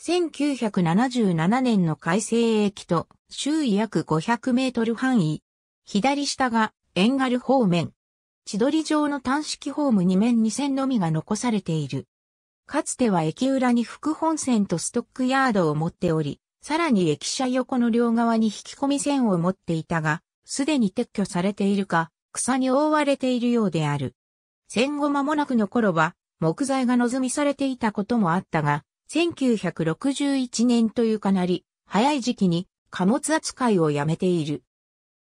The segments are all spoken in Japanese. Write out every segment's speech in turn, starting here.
1977年の改正駅と周囲約500メートル範囲。左下がエンガル方面。千鳥城の単式ホーム2面2線のみが残されている。かつては駅裏に副本線とストックヤードを持っており、さらに駅舎横の両側に引き込み線を持っていたが、すでに撤去されているか、草に覆われているようである。戦後間もなくの頃は、木材が望みされていたこともあったが、1961年というかなり早い時期に貨物扱いをやめている。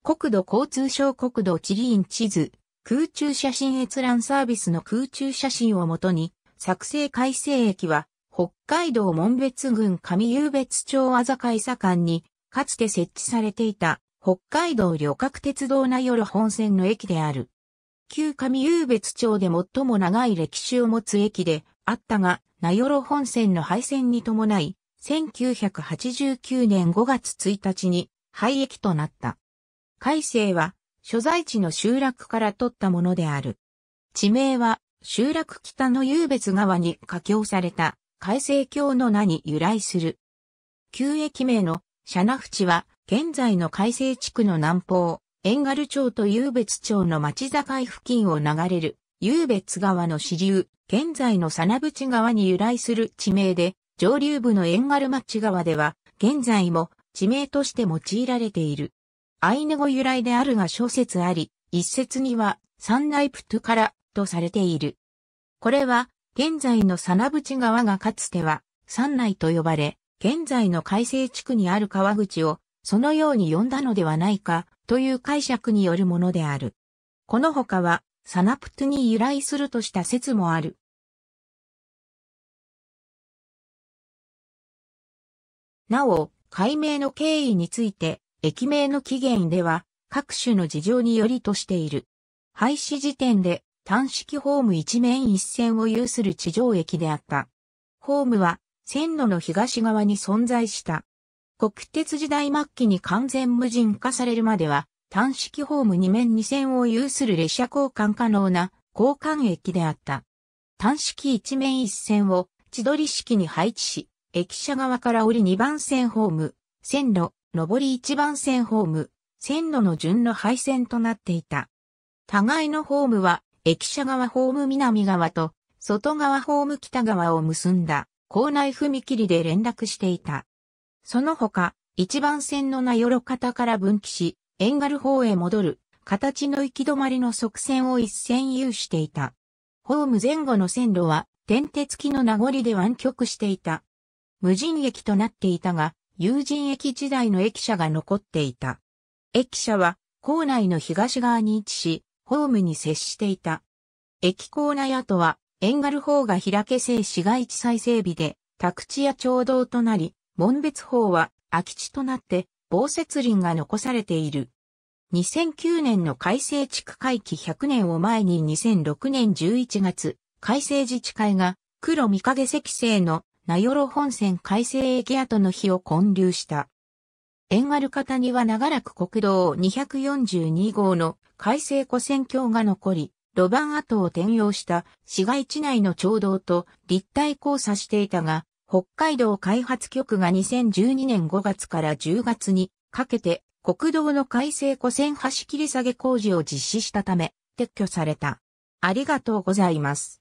国土交通省国土地理院地図、空中写真閲覧サービスの空中写真をもとに、作成改正駅は、北海道門別郡上湧別町あざかい左間に、かつて設置されていた、北海道旅客鉄道名寄本線の駅である。旧上湧別町で最も長い歴史を持つ駅で、あったが、名寄本線の廃線に伴い、1989年5月1日に廃駅となった。海正は、所在地の集落から取ったものである。地名は、集落北の湧別川に架橋された、海正橋の名に由来する。旧駅名の、シャナ淵は、現在の海正地区の南方、遠軽町と湧別町の町境付近を流れる、湧別川の支流、現在の佐名淵川に由来する地名で、上流部の縁軽町川では、現在も地名として用いられている。アイヌ語由来であるが諸説あり、一説には、サンナイプトゥからとされている。これは、現在の佐名淵川がかつては、山内と呼ばれ、現在の海西地区にある川口を、そのように呼んだのではないか、という解釈によるものである。この他は、サナプトに由来するとした説もある。なお、解明の経緯について、駅名の起源では、各種の事情によりとしている。廃止時点で、単式ホーム一面一線を有する地上駅であった。ホームは、線路の東側に存在した。国鉄時代末期に完全無人化されるまでは、単式ホーム2面2線を有する列車交換可能な交換駅であった。単式1面1線を千鳥式に配置し、駅舎側から降り2番線ホーム、線路、上り1番線ホーム、線路の順の配線となっていた。互いのホームは、駅舎側ホーム南側と、外側ホーム北側を結んだ、校内踏切で連絡していた。その他、1番線の名寄方から分岐し、遠軽方へ戻る、形の行き止まりの側線を一線有していた。ホーム前後の線路は、電鉄機の名残で湾曲していた。無人駅となっていたが、有人駅時代の駅舎が残っていた。駅舎は、構内の東側に位置し、ホームに接していた。駅構内跡は、遠軽方が開け製市街地再整備で、宅地や町道となり、門別方は空き地となって、防雪林が残されている。2009年の改正地区会期100年を前に2006年11月、改正自治会が黒三影石製の名寄本線改正駅跡の日を建立した。ある方には長らく国道242号の改正古線橋が残り、路盤跡を転用した市街地内の町道と立体交差していたが、北海道開発局が2012年5月から10月にかけて国道の改正湖線橋切り下げ工事を実施したため撤去された。ありがとうございます。